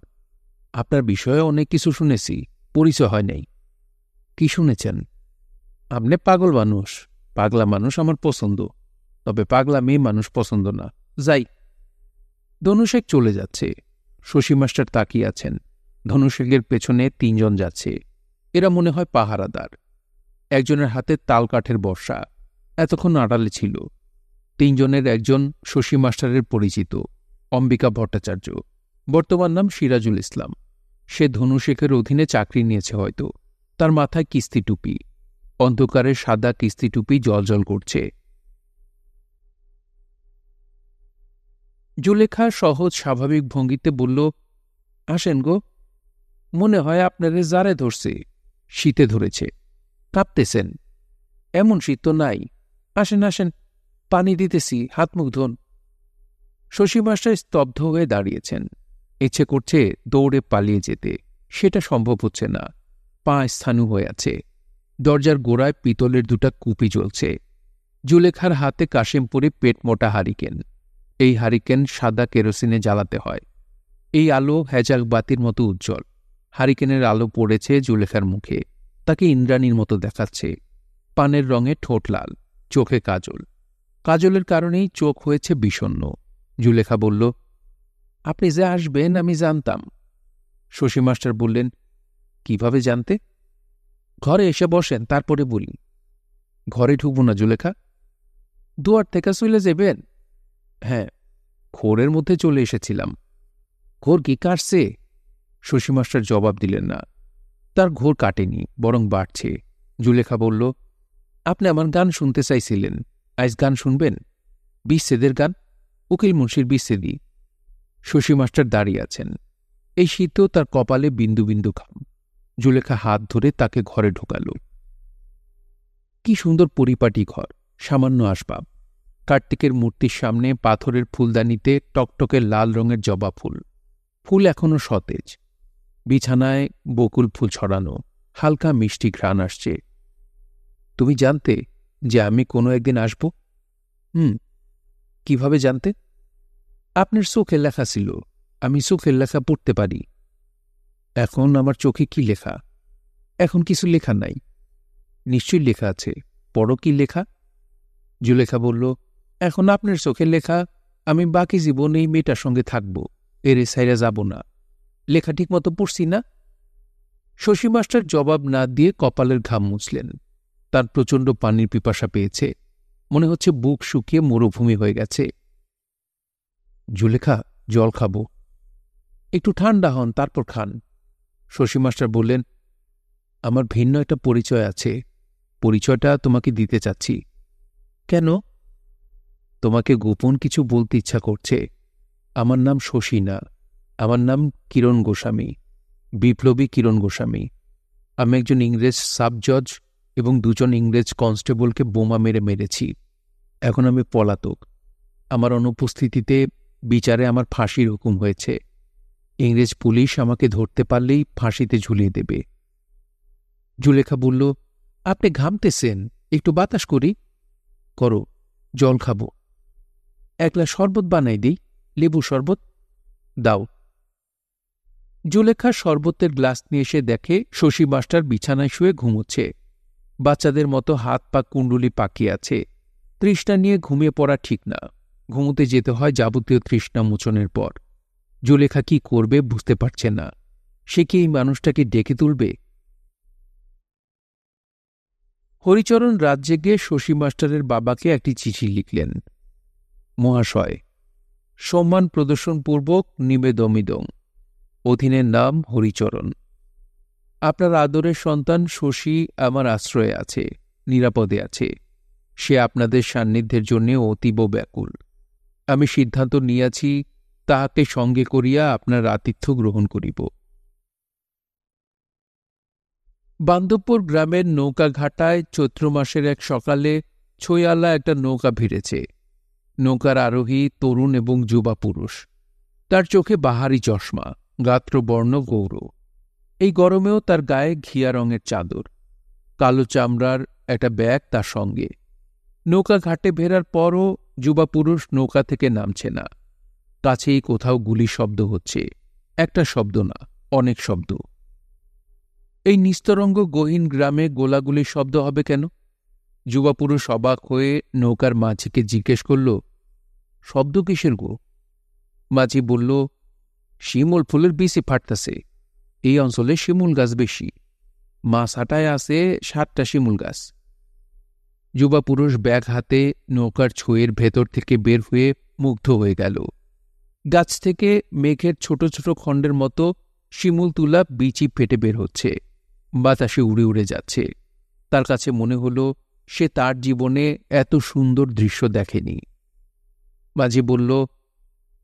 আপনার বিষয়ে অনেক কিছু শুনেছি পরিচয় হয় নাই কি শুনেছেন আপনি পাগল মানুষ পাগলা মানুষ আমার পছন্দ তবে পাগলা মেয়ে মানুষ পছন্দ না যাই ধনুশেখ চলে যাচ্ছে শশী মাস্টার তাকিয়ে আছেন ধনুশেখের পেছনে তিনজন যাচ্ছে এরা মনে হয় পাহারাদার একজনের হাতে তালকাঠের বর্ষা এতক্ষণ আড়ালে ছিল তিনজনের একজন শশী মাস্টারের পরিচিত অম্বিকা ভট্টাচার্য বর্তমান নাম সিরাজুল ইসলাম সে ধনুশেখের অধীনে চাকরি নিয়েছে হয়তো তার মাথায় কিস্তি টুপি অন্ধকারে সাদা কিস্তি টুপি জলজল করছে জুলেখা সহজ স্বাভাবিক ভঙ্গিতে বলল আসেন গো মনে হয় আপনারে জারে ধরছে শীতে ধরেছে কাঁপতেছেন এমন শীত তো নাই আসেন আসেন পানি দিতেছি হাত মুখ ধন শশী মাস্টার স্তব্ধ হয়ে দাঁড়িয়েছেন ইচ্ছে করছে দৌড়ে পালিয়ে যেতে সেটা সম্ভব হচ্ছে না পা স্থানু হয়ে আছে দরজার গোড়ায় পিতলের দুটা কুপি জ্বলছে জুলেখার হাতে কাশিমপুরে পেট মোটা হারিকেন এই হারিকেন সাদা কেরোসিনে জ্বালাতে হয় এই আলো হ্যাজাক বাতির মতো উজ্জ্বল হারিকেনের আলো পড়েছে জুলেখার মুখে তাকে ইন্দ্রাণীর মতো দেখাচ্ছে পানের রঙে ঠোঁট লাল চোখে কাজল কাজলের কারণেই চোখ হয়েছে বিষণ্ন জুলেখা বলল আপনি যে আসবেন আমি জানতাম শশী মাস্টার বললেন কিভাবে জানতে ঘরে এসে বসেন তারপরে বলি ঘরে ঢুকবো না জুলেখা দুয়ার থেকে চলে যাবেন হ্যাঁ খোরের মধ্যে চলে এসেছিলাম ঘোর কি কাটছে শশী মাস্টার জবাব দিলেন না তার ঘোর কাটেনি বরং বাড়ছে জুলেখা বলল আপনি আমার গান শুনতে চাইছিলেন আজ গান শুনবেন বিচ্ছেদের গান উকিল মুন্সির বিচ্ছেদী শশী মাস্টার দাঁড়িয়ে আছেন এই শীতেও তার কপালে বিন্দু বিন্দু খাম জুলেখা হাত ধরে তাকে ঘরে ঢোকাল কি সুন্দর পরিপাটি ঘর সামান্য আসবাব কার্তিকের মূর্তির সামনে পাথরের ফুলদানিতে টকটকে লাল রঙের জবা ফুল ফুল এখনও সতেজ বিছানায় বকুল ফুল ছড়ানো হালকা মিষ্টি ঘ্রাণ আসছে তুমি জানতে যে আমি কোনো একদিন আসব হুম কিভাবে জানতে আপনার চোখের লেখা ছিল আমি চোখের লেখা পড়তে পারি এখন আমার চোখে কি লেখা এখন কিছু লেখা নাই নিশ্চয়ই লেখা আছে পড়ো কি লেখা জুলেখা বলল এখন আপনার চোখের লেখা আমি বাকি জীবন এই মেয়েটার সঙ্গে থাকব এরে সাইরা যাব না লেখা ঠিকমতো পড়ছি না শশী মাস্টার জবাব না দিয়ে কপালের ঘাম মুছলেন তার প্রচণ্ড পানির পিপাসা পেয়েছে মনে হচ্ছে বুক শুকিয়ে মরুভূমি হয়ে গেছে জুলেখা জল খাব একটু ঠান্ডা হন তারপর খান শশী মাস্টার বললেন আমার ভিন্ন একটা পরিচয় আছে পরিচয়টা তোমাকে দিতে চাচ্ছি কেন তোমাকে গোপন কিছু বলতে ইচ্ছা করছে আমার নাম শশী না আমার নাম কিরণ গোস্বামী বিপ্লবী কিরণ গোস্বামী আমি একজন ইংরেজ সাবজজ এবং দুজন ইংরেজ কনস্টেবলকে বোমা মেরে মেরেছি এখন আমি পলাতক আমার অনুপস্থিতিতে বিচারে আমার ফাঁসির হুকুম হয়েছে ইংরেজ পুলিশ আমাকে ধরতে পারলেই ফাঁসিতে ঝুলিয়ে দেবে জুলেখা বলল আপনি ঘামতেছেন একটু বাতাস করি করো জল খাব একলা শরবত বানাই দিই লেবু শরবত দাও জুলেখা শরবতের গ্লাস নিয়ে এসে দেখে শশী মাস্টার বিছানায় শুয়ে ঘুমোচ্ছে বাচ্চাদের মতো হাত পা কুণ্ডুলি পাকিয়ে আছে তৃষ্ণা নিয়ে ঘুমিয়ে পড়া ঠিক না ঘুমোতে যেতে হয় যাবতীয় তৃষ্ণা মোচনের পর জুলেখা কি করবে বুঝতে পারছে না সে কি এই মানুষটাকে ডেকে তুলবে হরিচরণ রাত জেগে শশী মাস্টারের বাবাকে একটি চিঠি লিখলেন মহাশয় সম্মান প্রদর্শনপূর্বক নিবেদমিদং অধীনের নাম হরিচরণ আপনার আদরের সন্তান শশী আমার আশ্রয়ে আছে নিরাপদে আছে সে আপনাদের সান্নিধ্যের জন্য অতীব ব্যাকুল আমি সিদ্ধান্ত নিয়াছি তাহাকে সঙ্গে করিয়া আপনার আতিথ্য গ্রহণ করিব বান্দবপুর গ্রামের নৌকা ঘাটায় চৈত্র মাসের এক সকালে ছয়ালা একটা নৌকা ভিড়েছে নৌকার আরোহী তরুণ এবং যুবা পুরুষ তার চোখে বাহারি চশমা গাত্রবর্ণ গৌর এই গরমেও তার গায়ে ঘিয়া রঙের চাদর কালো চামড়ার একটা ব্যাগ তার সঙ্গে নৌকা ঘাটে ভেরার পরও যুবা পুরুষ নৌকা থেকে নামছে না কাছেই কোথাও গুলি শব্দ হচ্ছে একটা শব্দ না অনেক শব্দ এই নিস্তরঙ্গ গহীন গ্রামে গোলাগুলি শব্দ হবে কেন যুবা পুরুষ অবাক হয়ে নৌকার মাঝিকে জিজ্ঞেস করল শব্দ কিসের গো মাঝি বলল শিমুল ফুলের বেশি ফাটতাছে এই অঞ্চলে শিমুল গাছ বেশি মা সাটায় আছে সাতটা শিমুল গাছ যুবা পুরুষ ব্যাগ হাতে নৌকার ছোঁয়ের ভেতর থেকে বের হয়ে মুগ্ধ হয়ে গেল গাছ থেকে মেঘের ছোট ছোট খণ্ডের মতো শিমুল তুলা বিচি ফেটে বের হচ্ছে বাতাসে উড়ে উড়ে যাচ্ছে তার কাছে মনে হল সে তার জীবনে এত সুন্দর দৃশ্য দেখেনি মাঝে বলল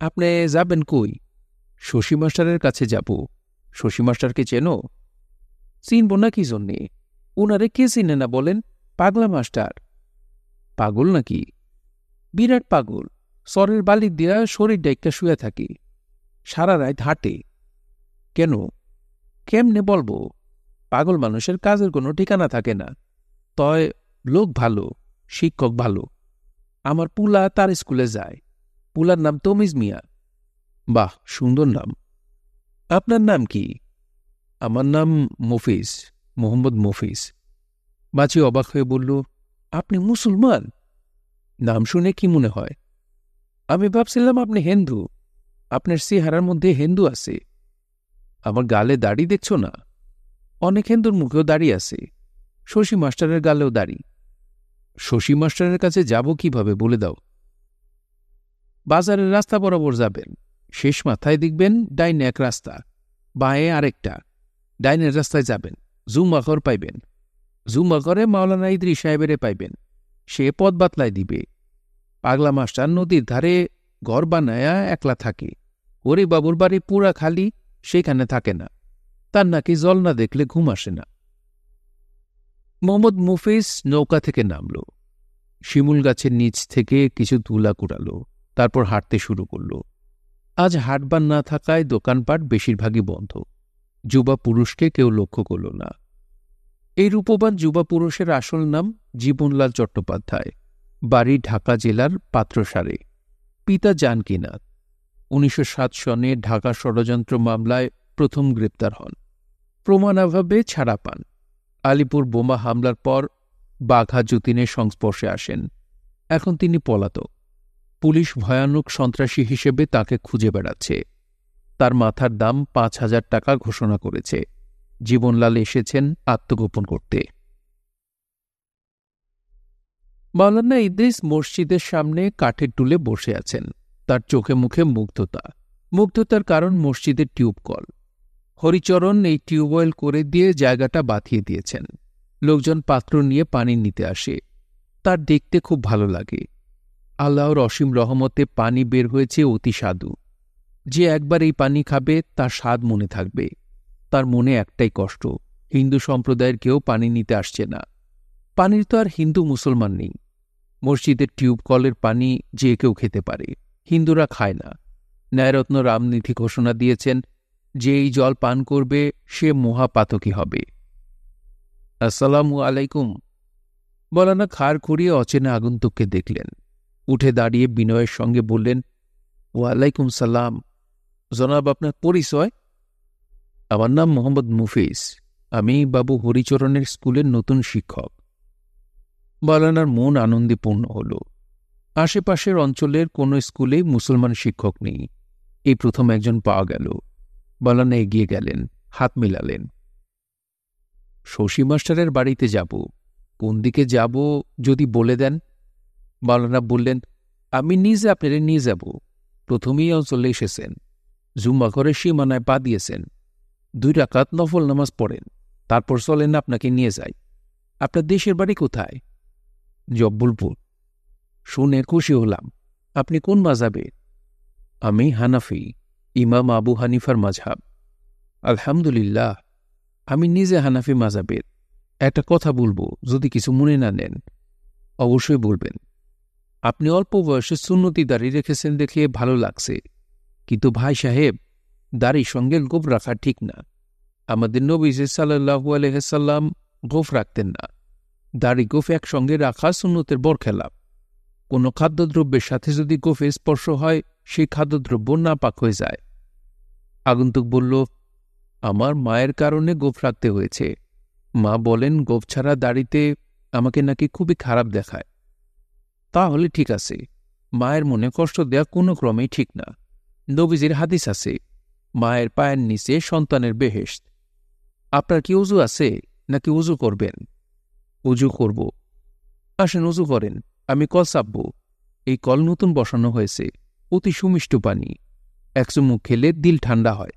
আপনি যাবেন কই শশী মাস্টারের কাছে যাব শশী মাস্টারকে চেনো চিনব না কি জন্যে ওনারে কে চিনে না বলেন পাগলা মাস্টার পাগল নাকি বিরাট পাগল সরের বালির দিয়া শরীর ডাইকা শুয়ে থাকি সারা রায় হাঁটে কেন কেমনে বলবো পাগল মানুষের কাজের কোনো ঠিকানা থাকে না তয় লোক ভালো শিক্ষক ভালো আমার পুলা তার স্কুলে যায় পুলার নাম তমিজ মিয়া বাহ সুন্দর নাম আপনার নাম কি আমার নাম মফিজ মোহাম্মদ মফিজ বাঁচি অবাক হয়ে বলল আপনি মুসলমান নাম শুনে কি মনে হয় আমি ভাবছিলাম আপনি হিন্দু আপনার সিহারার মধ্যে হিন্দু আছে আমার গালে দাড়ি দেখছ না অনেক হিন্দুর মুখেও দাড়ি আছে শশী মাস্টারের গালেও দাড়ি শশী মাস্টারের কাছে যাব কিভাবে বলে দাও বাজারের রাস্তা বরাবর যাবেন শেষ মাথায় দেখবেন ডাইনে এক রাস্তা বাঁয়ে আরেকটা ডাইনের রাস্তায় যাবেন জুম আখর পাইবেন জুম্মা করে মাওলানা ইদ্রি সাহেবেরে পাইবেন সে পদ বাতলাই দিবে পাগলা মাস্টার নদীর ধারে ঘর বানায়া একলা থাকে ওরে বাবুর বাড়ি পুরা খালি সেখানে থাকে না তার নাকি জল না দেখলে ঘুম আসে না মোহাম্মদ মুফিস নৌকা থেকে নামল শিমুল গাছের নিচ থেকে কিছু তুলা কুড়ালো তারপর হাঁটতে শুরু করল আজ হাটবার না থাকায় দোকানপাট বেশিরভাগই বন্ধ যুবা পুরুষকে কেউ লক্ষ্য করল না এই রূপবান যুবা পুরুষের আসল নাম জীবনলাল চট্টোপাধ্যায় বাড়ি ঢাকা জেলার পাত্রসারে পিতা জানকীনাথ উনিশশো সাত সনে ঢাকা ষড়যন্ত্র মামলায় প্রথম গ্রেপ্তার হন প্রমাণাভাবে ছাড়া পান আলিপুর বোমা হামলার পর বাঘা যতীনের সংস্পর্শে আসেন এখন তিনি পলাতক পুলিশ ভয়ানক সন্ত্রাসী হিসেবে তাকে খুঁজে বেড়াচ্ছে তার মাথার দাম পাঁচ হাজার টাকা ঘোষণা করেছে জীবনলাল এসেছেন আত্মগোপন করতে মাওলানা ইদ্রিস মসজিদের সামনে কাঠের টুলে বসে আছেন তার চোখে মুখে মুগ্ধতা মুগ্ধতার কারণ মসজিদের টিউব কল হরিচরণ এই টিউবওয়েল করে দিয়ে জায়গাটা বাঁধিয়ে দিয়েছেন লোকজন পাত্র নিয়ে পানি নিতে আসে তার দেখতে খুব ভালো লাগে আল্লাহর অসীম রহমতে পানি বের হয়েছে অতি সাধু যে একবার এই পানি খাবে তার স্বাদ মনে থাকবে তার মনে একটাই কষ্ট হিন্দু সম্প্রদায়ের কেউ পানি নিতে আসছে না পানির তো আর হিন্দু মুসলমান নেই মসজিদের টিউবকলের পানি যে কেউ খেতে পারে হিন্দুরা খায় না ন্যায়রত্ন রামনীতি ঘোষণা দিয়েছেন যে এই জল পান করবে সে মহাপাতকী হবে আসসালাম আলাইকুম বলানা খাড় করিয়ে অচেনা আগন্তুককে দেখলেন উঠে দাঁড়িয়ে বিনয়ের সঙ্গে বললেন ওয়ালাইকুম সালাম জনাব আপনার পরিচয় আমার নাম মোহাম্মদ মুফিস আমি বাবু হরিচরণের স্কুলের নতুন শিক্ষক বালানার মন আনন্দে পূর্ণ হল আশেপাশের অঞ্চলের কোনো স্কুলে মুসলমান শিক্ষক নেই এই প্রথম একজন পাওয়া গেল বালানা এগিয়ে গেলেন হাত মিলালেন শশী মাস্টারের বাড়িতে যাব কোন দিকে যাব যদি বলে দেন বালানা বললেন আমি নিজে আপনারা নিয়ে যাব প্রথমেই অঞ্চলে এসেছেন জুম্মা ঘরের সীমানায় পা দিয়েছেন দুই রাকাত নফল নামাজ পড়েন তারপর চলেন আপনাকে নিয়ে যাই আপনার দেশের বাড়ি কোথায় জব্বুলপুর শুনে খুশি হলাম আপনি কোন মাজাবের আমি হানাফি ইমাম আবু হানিফার মাঝহাব আলহামদুলিল্লাহ আমি নিজে হানাফি মাজাবের একটা কথা বলবো যদি কিছু মনে না নেন অবশ্যই বলবেন আপনি অল্প বয়সে সুন্নতি দাঁড়িয়ে রেখেছেন দেখে ভালো লাগছে কিন্তু ভাই সাহেব দাড়ি সঙ্গে গোফ রাখা ঠিক না আমাদের নবী সাল্লাহু আলহাম গোফ রাখতেন না দাড়ি গোফ একসঙ্গে রাখা সুন্নতের বর খেলাপ কোনো খাদ্যদ্রব্যের সাথে যদি গোফে স্পর্শ হয় সেই খাদ্যদ্রব্য না পাক হয়ে যায় আগন্তুক বলল আমার মায়ের কারণে গোফ রাখতে হয়েছে মা বলেন গোফ ছাড়া দাড়িতে আমাকে নাকি খুবই খারাপ দেখায় তাহলে ঠিক আছে মায়ের মনে কষ্ট দেয়া কোনো ক্রমেই ঠিক না নবীজির হাদিস আছে মায়ের পায়ের নিচে সন্তানের বেহেস্ত আপনার কি উজু আছে নাকি উজু করবেন উজু করব আসেন উজু করেন আমি কল চাপব এই কল নতুন বসানো হয়েছে অতি সুমিষ্ট পানি এক চুমুক খেলে দিল ঠান্ডা হয়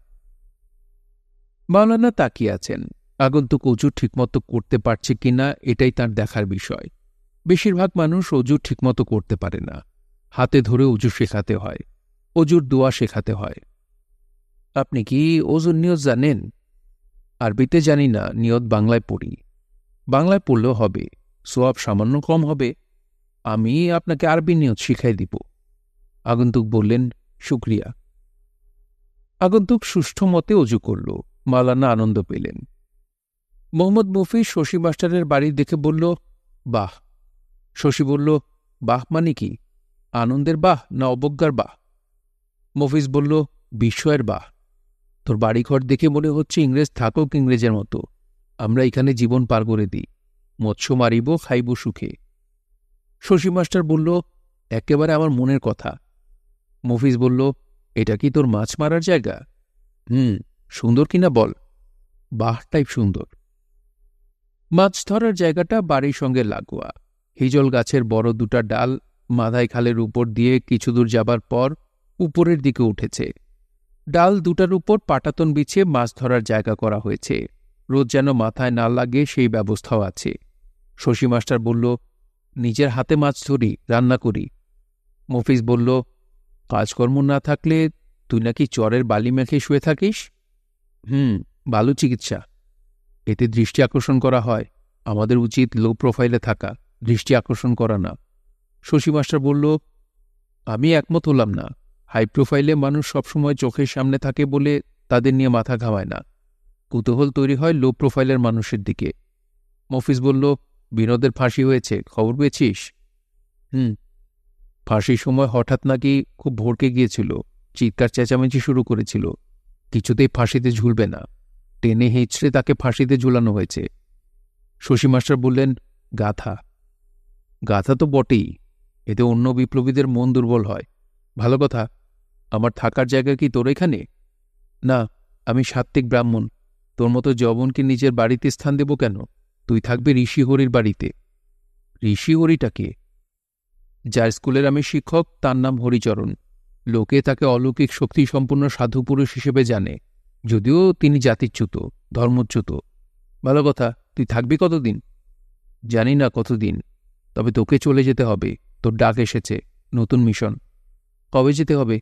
মাওলানা তাকিয়ে আছেন আগন্তুক উজু ঠিকমতো করতে পারছে কিনা এটাই তার দেখার বিষয় বেশিরভাগ মানুষ অজু ঠিকমতো করতে পারে না হাতে ধরে অজু শেখাতে হয় অজুর দোয়া শেখাতে হয় আপনি কি ওজন নিয়ত জানেন আরবিতে জানি না নিয়ত বাংলায় পড়ি বাংলায় পড়লেও হবে সোয়াব সামান্য কম হবে আমি আপনাকে আরবি নিয়ত শিখাই দিব আগন্তুক বললেন শুক্রিয়া আগন্তুক সুষ্ঠু মতে অজু করল মালানা আনন্দ পেলেন মোহাম্মদ মুফি শশী মাস্টারের বাড়ি দেখে বলল বাহ শশী বলল বাহ মানে কি আনন্দের বাহ না অবজ্ঞার বাহ মফিজ বলল বিস্ময়ের বাহ তোর বাড়িঘর দেখে মনে হচ্ছে ইংরেজ থাকুক ইংরেজের মতো আমরা এখানে জীবন পার করে দিই মৎস্য মারিব খাইব সুখে শশী মাস্টার বলল একেবারে আমার মনের কথা মফিজ বলল এটা কি তোর মাছ মারার জায়গা হুম সুন্দর কিনা বল বাহ টাইপ সুন্দর মাছ ধরার জায়গাটা বাড়ির সঙ্গে লাগোয়া হিজল গাছের বড় দুটা ডাল মাধাই খালের উপর দিয়ে কিছু দূর যাবার পর উপরের দিকে উঠেছে ডাল দুটার উপর পাটাতন বিছিয়ে মাছ ধরার জায়গা করা হয়েছে রোদ যেন মাথায় না লাগে সেই ব্যবস্থাও আছে শশী মাস্টার বলল নিজের হাতে মাছ ধরি রান্না করি মফিজ বলল কাজকর্ম না থাকলে তুই নাকি চরের বালি মেখে শুয়ে থাকিস হুম বালু চিকিৎসা এতে দৃষ্টি আকর্ষণ করা হয় আমাদের উচিত লো প্রোফাইলে থাকা দৃষ্টি আকর্ষণ করা না শশী মাস্টার বলল আমি একমত হলাম না হাই প্রোফাইলে মানুষ সবসময় চোখের সামনে থাকে বলে তাদের নিয়ে মাথা ঘামায় না কুতূহল তৈরি হয় লো প্রোফাইলের মানুষের দিকে মফিস বলল বিনোদের ফাঁসি হয়েছে খবর পেয়েছিস হুম ফাঁসির সময় হঠাৎ নাকি খুব ভড়কে গিয়েছিল চিৎকার চেঁচামেচি শুরু করেছিল কিছুতেই ফাঁসিতে ঝুলবে না টেনে হেঁচড়ে তাকে ফাঁসিতে ঝুলানো হয়েছে শশী মাস্টার বললেন গাথা গাথা তো বটেই এতে অন্য বিপ্লবীদের মন দুর্বল হয় ভালো কথা আমার থাকার জায়গা কি তোর এখানে না আমি সাত্ত্বিক ব্রাহ্মণ তোর মতো জবনকে নিজের বাড়িতে স্থান দেব কেন তুই থাকবি ঋষিহরির বাড়িতে ঋষিহরিটা কে যার স্কুলের আমি শিক্ষক তার নাম হরিচরণ লোকে তাকে অলৌকিক শক্তিসম্পন্ন সাধু পুরুষ হিসেবে জানে যদিও তিনি জাতিচ্যুত ধর্মচ্যুত ভালো কথা তুই থাকবি কতদিন জানি না কতদিন তবে তোকে চলে যেতে হবে তোর ডাক এসেছে নতুন মিশন কবে যেতে হবে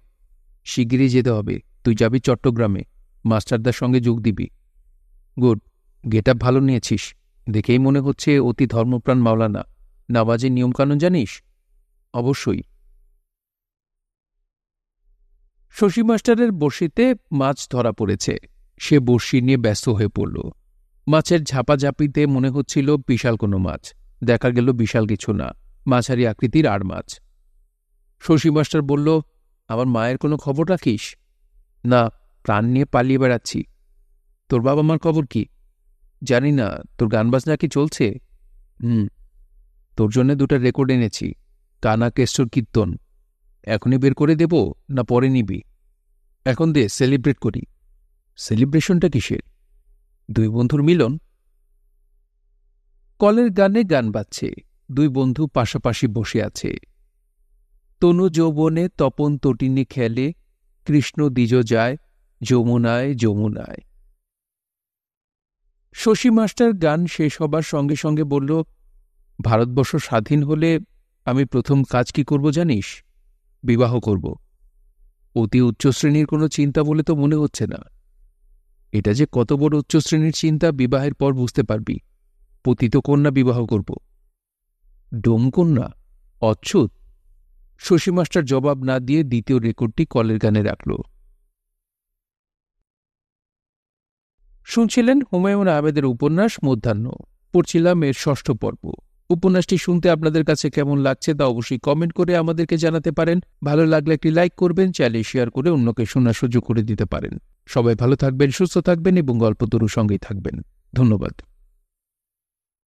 শিগগিরই যেতে হবে তুই যাবি চট্টগ্রামে মাস্টারদার সঙ্গে যোগ দিবি গুড গেট আপ ভালো নিয়েছিস দেখেই মনে হচ্ছে অতি ধর্মপ্রাণ মাওলানা নামাজের নিয়মকানুন জানিস অবশ্যই শশী মাস্টারের বসিতে মাছ ধরা পড়েছে সে বর্ষি নিয়ে ব্যস্ত হয়ে পড়ল মাছের ঝাপাঝাপিতে মনে হচ্ছিল বিশাল কোনো মাছ দেখা গেল বিশাল কিছু না মাছারি আকৃতির আর মাছ শশী মাস্টার বলল আমার মায়ের কোনো খবর রাখিস না প্রাণ নিয়ে পালিয়ে বেড়াচ্ছি তোর বাবা মার খবর কি জানি না তোর গান বাজনা কি চলছে হুম তোর জন্য দুটা রেকর্ড এনেছি কানা কেশর কীর্তন এখনই বের করে দেব না পরে নিবি এখন দে সেলিব্রেট করি সেলিব্রেশনটা কিসের দুই বন্ধুর মিলন কলের গানে গান বাজছে দুই বন্ধু পাশাপাশি বসে আছে তনু যৌবনে তপন তটিনি খেলে কৃষ্ণ দ্বিজ যায় যমুনায় যমুনায় শশী মাস্টার গান শেষ হবার সঙ্গে সঙ্গে বলল ভারতবর্ষ স্বাধীন হলে আমি প্রথম কাজ কি করব জানিস বিবাহ করব অতি উচ্চশ্রেণীর কোনো চিন্তা বলে তো মনে হচ্ছে না এটা যে কত বড় উচ্চশ্রেণীর চিন্তা বিবাহের পর বুঝতে পারবি পতিত কন্যা বিবাহ করব ডোমকন্যা অচ্ছুত শশী মাস্টার জবাব না দিয়ে দ্বিতীয় রেকর্ডটি কলের গানে রাখল শুনছিলেন হুমায়ুন আহমেদের উপন্যাস মধ্যাহ্ন পড়ছিলাম এর ষষ্ঠ পর্ব উপন্যাসটি শুনতে আপনাদের কাছে কেমন লাগছে তা অবশ্যই কমেন্ট করে আমাদেরকে জানাতে পারেন ভালো লাগলে একটি লাইক করবেন চ্যানেল শেয়ার করে অন্যকে শোনার সুযোগ করে দিতে পারেন সবাই ভালো থাকবেন সুস্থ থাকবেন এবং গল্প তরু সঙ্গেই থাকবেন ধন্যবাদ